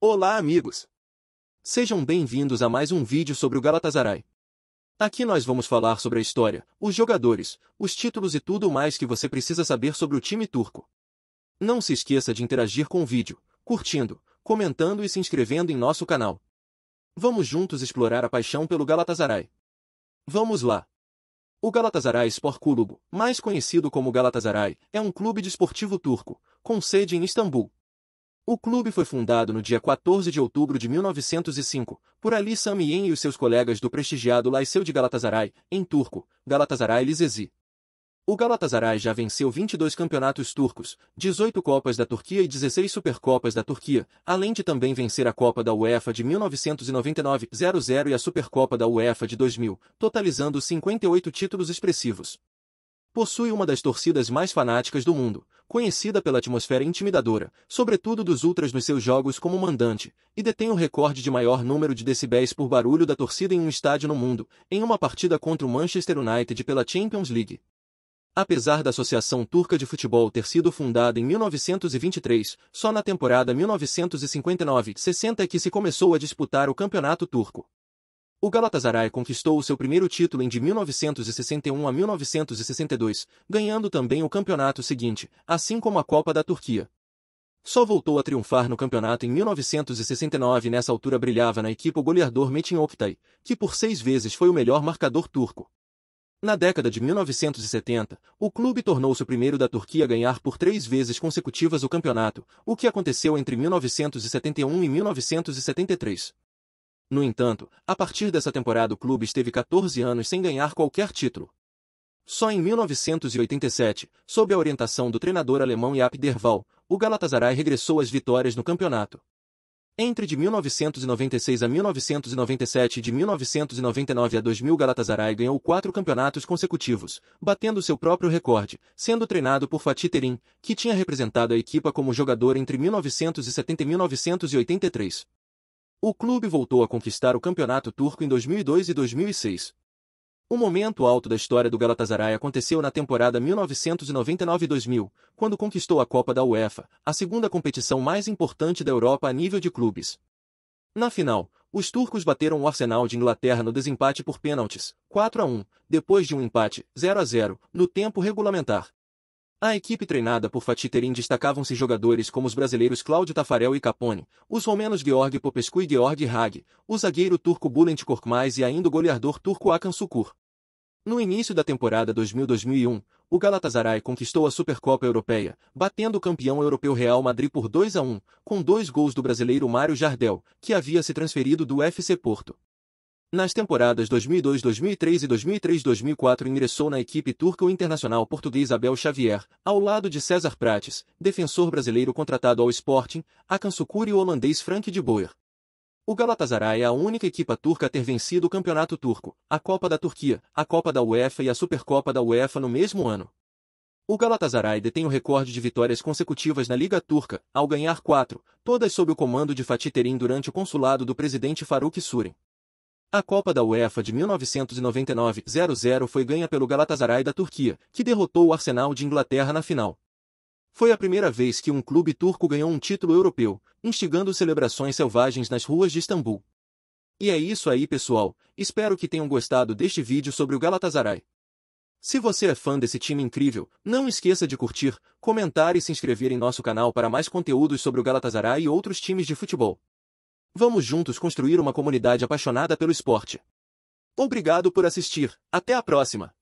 Olá amigos! Sejam bem-vindos a mais um vídeo sobre o Galatasaray. Aqui nós vamos falar sobre a história, os jogadores, os títulos e tudo mais que você precisa saber sobre o time turco. Não se esqueça de interagir com o vídeo, curtindo, comentando e se inscrevendo em nosso canal. Vamos juntos explorar a paixão pelo Galatasaray. Vamos lá! O Galatasaray Spor Kulübü, mais conhecido como Galatasaray, é um clube desportivo turco, com sede em Istambul, o clube foi fundado no dia 14 de outubro de 1905, por Ali Sami Yen e os seus colegas do prestigiado Liceu de Galatasaray, em turco, Galatasaray Lisesi. O Galatasaray já venceu 22 campeonatos turcos, 18 Copas da Turquia e 16 Supercopas da Turquia, além de também vencer a Copa da UEFA de 1999-00 e a Supercopa da UEFA de 2000, totalizando 58 títulos expressivos. Possui uma das torcidas mais fanáticas do mundo, conhecida pela atmosfera intimidadora, sobretudo dos ultras nos seus jogos como mandante, e detém o recorde de maior número de decibéis por barulho da torcida em um estádio no mundo, em uma partida contra o Manchester United pela Champions League. Apesar da Associação Turca de Futebol ter sido fundada em 1923, só na temporada 1959-60 é que se começou a disputar o campeonato turco. O Galatasaray conquistou o seu primeiro título em de 1961 a 1962, ganhando também o campeonato seguinte, assim como a Copa da Turquia. Só voltou a triunfar no campeonato em 1969 e nessa altura brilhava na equipe o goleador Metin Oktay, que por seis vezes foi o melhor marcador turco. Na década de 1970, o clube tornou-se o primeiro da Turquia a ganhar por três vezes consecutivas o campeonato, o que aconteceu entre 1971 e 1973. No entanto, a partir dessa temporada o clube esteve 14 anos sem ganhar qualquer título. Só em 1987, sob a orientação do treinador alemão Jaap Derval, o Galatasaray regressou às vitórias no campeonato. Entre de 1996 a 1997 e de 1999 a 2000 Galatasaray ganhou quatro campeonatos consecutivos, batendo seu próprio recorde, sendo treinado por Fatih Terim, que tinha representado a equipa como jogador entre 1970 e 1983. O clube voltou a conquistar o campeonato turco em 2002 e 2006. O momento alto da história do Galatasaray aconteceu na temporada 1999-2000, quando conquistou a Copa da UEFA, a segunda competição mais importante da Europa a nível de clubes. Na final, os turcos bateram o Arsenal de Inglaterra no desempate por pênaltis, 4 a 1, depois de um empate, 0 a 0, no tempo regulamentar. A equipe treinada por Fatih Terim destacavam-se jogadores como os brasileiros Cláudio Tafarel e Capone, os romenos Georgi Popescu e Georgi Hag, o zagueiro turco Bulent Korkmaz e ainda o goleador turco Akan Sukur. No início da temporada 2000-2001, o Galatasaray conquistou a Supercopa Europeia, batendo o campeão europeu Real Madrid por 2 a 1, com dois gols do brasileiro Mário Jardel, que havia se transferido do FC Porto. Nas temporadas 2002-2003 e 2003-2004 ingressou na equipe turca o internacional português Abel Xavier, ao lado de César Prates, defensor brasileiro contratado ao Sporting, Akansukuri e o holandês Frank de Boer. O Galatasaray é a única equipa turca a ter vencido o Campeonato Turco, a Copa da Turquia, a Copa da UEFA e a Supercopa da UEFA no mesmo ano. O Galatasaray detém o recorde de vitórias consecutivas na Liga Turca, ao ganhar quatro, todas sob o comando de Fatih Terim durante o consulado do presidente Faruk Surin. A Copa da UEFA de 1999-00 foi ganha pelo Galatasaray da Turquia, que derrotou o Arsenal de Inglaterra na final. Foi a primeira vez que um clube turco ganhou um título europeu, instigando celebrações selvagens nas ruas de Istambul. E é isso aí, pessoal. Espero que tenham gostado deste vídeo sobre o Galatasaray. Se você é fã desse time incrível, não esqueça de curtir, comentar e se inscrever em nosso canal para mais conteúdos sobre o Galatasaray e outros times de futebol. Vamos juntos construir uma comunidade apaixonada pelo esporte. Obrigado por assistir. Até a próxima!